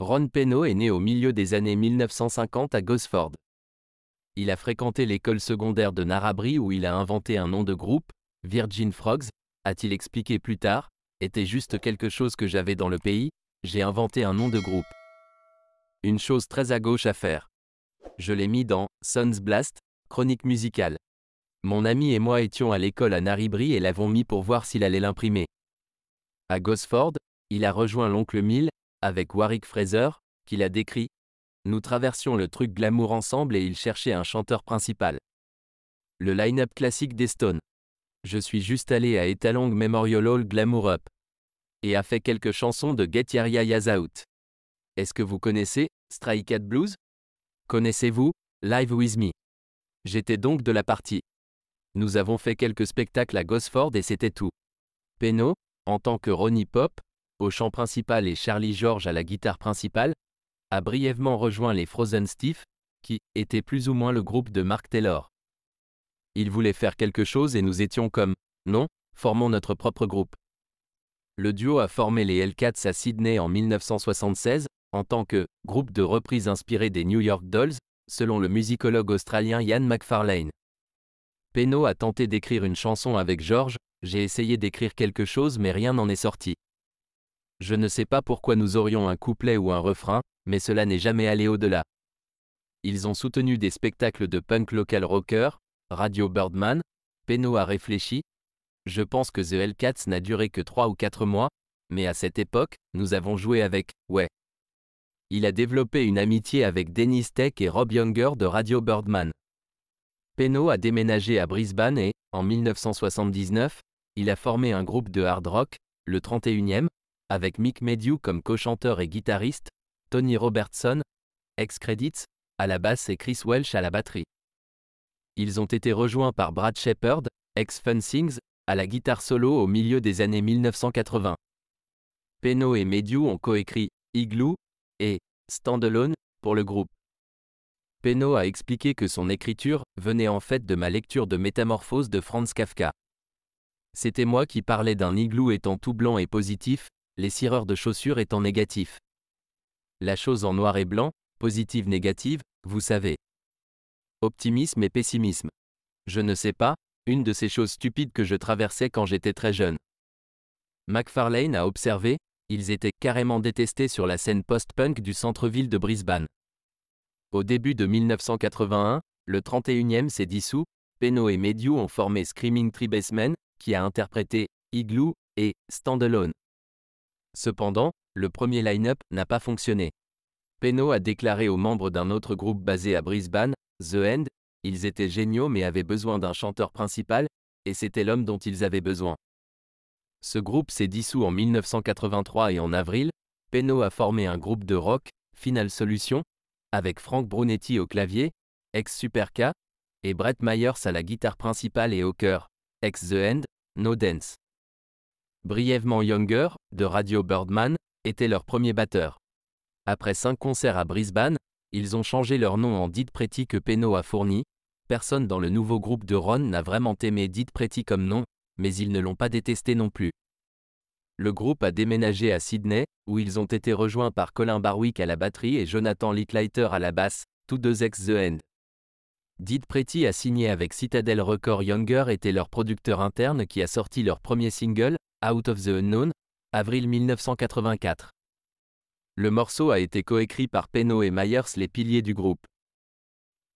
Ron Penno est né au milieu des années 1950 à Gosford. Il a fréquenté l'école secondaire de Narabri où il a inventé un nom de groupe, Virgin Frogs, a-t-il expliqué plus tard, était juste quelque chose que j'avais dans le pays, j'ai inventé un nom de groupe. Une chose très à gauche à faire. Je l'ai mis dans Sons Blast, chronique musicale. Mon ami et moi étions à l'école à Naribri et l'avons mis pour voir s'il allait l'imprimer. À Gosford, il a rejoint l'oncle Mill, avec Warwick Fraser, qui l'a décrit. Nous traversions le truc glamour ensemble et il cherchait un chanteur principal. Le line-up classique des Stones. Je suis juste allé à Etalong Memorial Hall Glamour Up. Et a fait quelques chansons de Get Yaria Est-ce que vous connaissez Strike Cat Blues Connaissez-vous Live With Me J'étais donc de la partie. Nous avons fait quelques spectacles à Gosford et c'était tout. Peno, en tant que Ronnie Pop, au chant principal et Charlie George à la guitare principale, a brièvement rejoint les Frozen Stiff, qui était plus ou moins le groupe de Mark Taylor. Il voulait faire quelque chose et nous étions comme, non, formons notre propre groupe. Le duo a formé les Hellcats à Sydney en 1976, en tant que groupe de reprise inspiré des New York Dolls, selon le musicologue australien Ian McFarlane. Peno a tenté d'écrire une chanson avec George, j'ai essayé d'écrire quelque chose mais rien n'en est sorti. Je ne sais pas pourquoi nous aurions un couplet ou un refrain, mais cela n'est jamais allé au-delà. Ils ont soutenu des spectacles de punk local rocker, Radio Birdman, Peno a réfléchi. Je pense que The Hellcats n'a duré que 3 ou 4 mois, mais à cette époque, nous avons joué avec, ouais. Il a développé une amitié avec Dennis Tech et Rob Younger de Radio Birdman. Peno a déménagé à Brisbane et, en 1979, il a formé un groupe de hard rock, le 31e, avec Mick Mediu comme co-chanteur et guitariste, Tony Robertson, ex-credits, à la basse et Chris Welsh à la batterie. Ils ont été rejoints par Brad Shepard, ex-Fun à la guitare solo au milieu des années 1980. Peno et Mediu ont coécrit Igloo et Standalone pour le groupe. Peno a expliqué que son écriture venait en fait de ma lecture de Métamorphose de Franz Kafka. C'était moi qui parlais d'un igloo étant tout blanc et positif, les cireurs de chaussures étant négatifs. La chose en noir et blanc, positive négative, vous savez. Optimisme et pessimisme. Je ne sais pas, une de ces choses stupides que je traversais quand j'étais très jeune. McFarlane a observé, ils étaient carrément détestés sur la scène post-punk du centre-ville de Brisbane. Au début de 1981, le 31e s'est dissous, Peno et Mediu ont formé Screaming Tribesmen, qui a interprété Igloo et Standalone. Cependant, le premier line-up n'a pas fonctionné. Penno a déclaré aux membres d'un autre groupe basé à Brisbane, The End, ils étaient géniaux mais avaient besoin d'un chanteur principal, et c'était l'homme dont ils avaient besoin. Ce groupe s'est dissous en 1983 et en avril, Peno a formé un groupe de rock, Final Solution, avec Frank Brunetti au clavier, ex-Super et Brett Myers à la guitare principale et au cœur, ex-The End, No Dance brièvement Younger, de Radio Birdman, était leur premier batteur. Après cinq concerts à Brisbane, ils ont changé leur nom en Did Pretty que Peno a fourni. Personne dans le nouveau groupe de Ron n'a vraiment aimé Did Pretty comme nom, mais ils ne l'ont pas détesté non plus. Le groupe a déménagé à Sydney, où ils ont été rejoints par Colin Barwick à la batterie et Jonathan Litlighter à la basse, tous deux ex The End. Did Pretty a signé avec Citadel Record Younger était leur producteur interne qui a sorti leur premier single, Out of the Unknown, avril 1984. Le morceau a été coécrit par Penno et Myers, les piliers du groupe.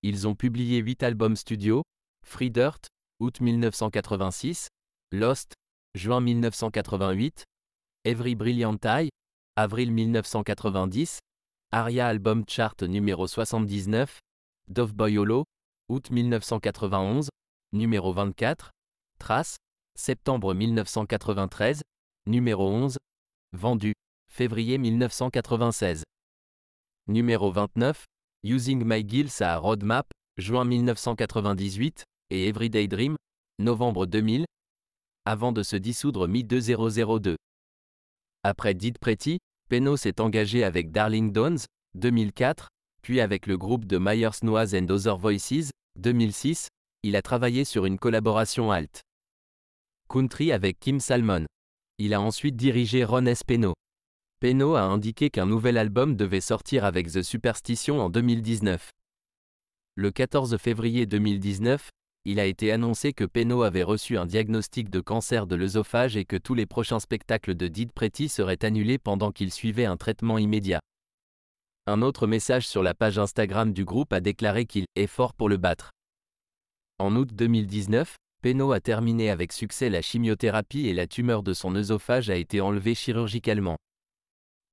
Ils ont publié huit albums studio, Free Dirt, août 1986, Lost, juin 1988, Every Brilliant Eye, avril 1990, Aria Album Chart numéro 79, Dove Boyolo, août 1991, numéro 24, Trace, septembre 1993, numéro 11, vendu, février 1996. Numéro 29, Using My Gills à Roadmap, juin 1998, et Everyday Dream, novembre 2000, avant de se dissoudre mi-2002. Après Did Pretty, Peno s'est engagé avec Darling Downs, 2004, puis avec le groupe de Myers Noise and Other Voices, 2006, il a travaillé sur une collaboration Alt country avec Kim Salmon. Il a ensuite dirigé Ron S. Peno. Peno a indiqué qu'un nouvel album devait sortir avec The Superstition en 2019. Le 14 février 2019, il a été annoncé que Peno avait reçu un diagnostic de cancer de l'œsophage et que tous les prochains spectacles de Did Pretty seraient annulés pendant qu'il suivait un traitement immédiat. Un autre message sur la page Instagram du groupe a déclaré qu'il est fort pour le battre. En août 2019, Peno a terminé avec succès la chimiothérapie et la tumeur de son œsophage a été enlevée chirurgicalement.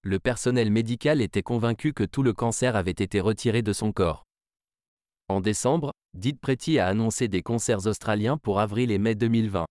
Le personnel médical était convaincu que tout le cancer avait été retiré de son corps. En décembre, Did Pretty a annoncé des concerts australiens pour avril et mai 2020.